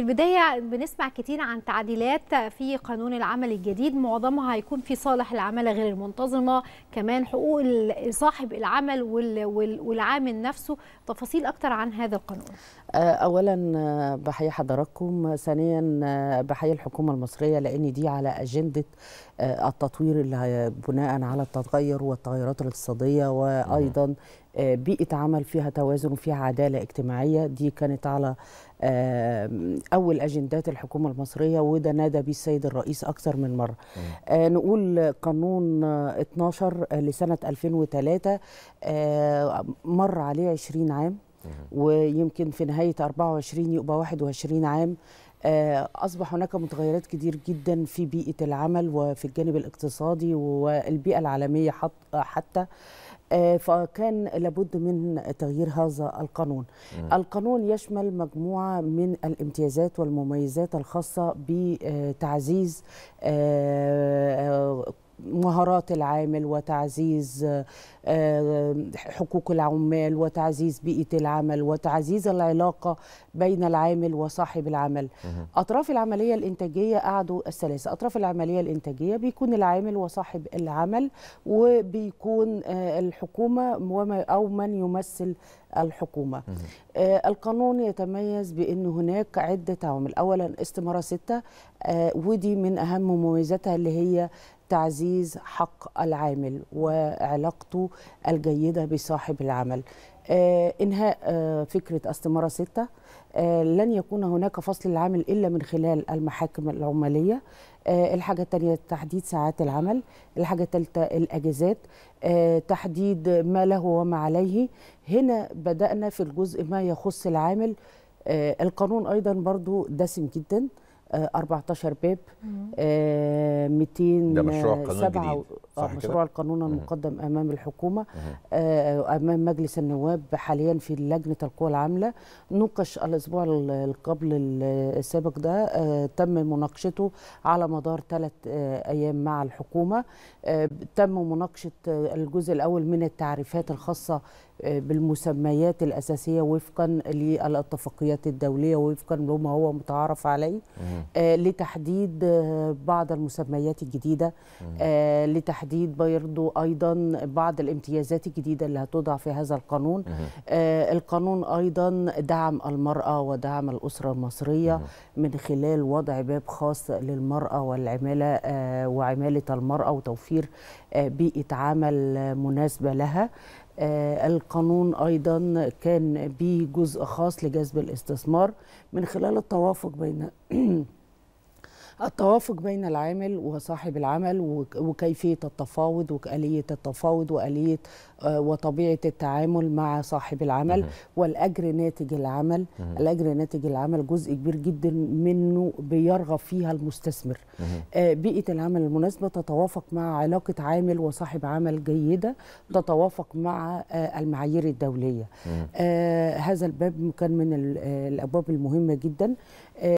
في البداية بنسمع كتير عن تعديلات في قانون العمل الجديد معظمها هيكون في صالح العمالة غير المنتظمة كمان حقوق صاحب العمل والعامل نفسه تفاصيل أكتر عن هذا القانون آه، أولا آه، بحيي حضراتكم ثانيا آه، بحيي الحكومة المصرية لأن دي على أجندة التطوير اللي بناء على التغير والتغيرات الاقتصادية وأيضا بيئه عمل فيها توازن وفيها عداله اجتماعيه دي كانت على اول اجندات الحكومه المصريه وده نادى بيه السيد الرئيس اكثر من مره أه نقول قانون 12 لسنه 2003 آه، مر عليه 20 عام ويمكن في نهايه 24 يبقى 21 عام آه، أصبح هناك متغيرات كتير جدا في بيئة العمل وفي الجانب الاقتصادي والبيئة العالمية حتى آه، فكان لابد من تغيير هذا القانون م. القانون يشمل مجموعة من الامتيازات والمميزات الخاصة بتعزيز آه، مهارات العامل وتعزيز آه، حقوق العمال وتعزيز بيئة العمل وتعزيز العلاقة بين العامل وصاحب العمل أطراف العملية الإنتاجية قعدوا الثلاثة أطراف العملية الإنتاجية بيكون العامل وصاحب العمل وبيكون آه، الحكومة أو من يمثل الحكومة آه، القانون يتميز بأن هناك عدة عوامل أولا استمارة ستة ودي من أهم مميزاتها اللي هي تعزيز حق العامل وعلاقته الجيدة بصاحب العمل آه، إنهاء آه، فكرة استمارة ستة آه، لن يكون هناك فصل العمل إلا من خلال المحاكم العمالية الحاجة الثانية تحديد ساعات العمل الحاجة الثالثة الأجازات تحديد ما له وما عليه هنا بدأنا في الجزء ما يخص العامل القانون أيضا برضو دسم جداً 14 باب 200 ده مشروع قانون جديد آه، مشروع القانون المقدم امام الحكومه آه، امام مجلس النواب حاليا في لجنه القوى العامله نوقش الاسبوع القبل السابق ده آه، تم مناقشته على مدار ثلاث ايام مع الحكومه تم مناقشه الجزء الاول من التعريفات الخاصه بالمسميات الأساسية وفقا للاتفاقيات الدولية وفقا لما هو متعارف عليه آه، لتحديد آه، بعض المسميات الجديدة آه، لتحديد برضو أيضا بعض الامتيازات الجديدة اللي هتوضع في هذا القانون القانون أيضا دعم المرأة ودعم الأسرة المصرية من خلال وضع باب خاص للمرأة والعمالة وعمالة المرأة وتوفير بيئة عمل مناسبة لها آه، القانون أيضا كان به جزء خاص لجذب الاستثمار من خلال التوافق بين التوافق بين العامل وصاحب العمل وكيفيه التفاوض واليه التفاوض واليه آه، وطبيعه التعامل مع صاحب العمل والاجر ناتج العمل الاجر ناتج العمل جزء كبير جدا منه بيرغب فيها المستثمر آه، بيئه العمل المناسبه تتوافق مع علاقه عامل وصاحب عمل جيده تتوافق مع آه، المعايير الدوليه هذا الباب كان من الابواب المهمه جدا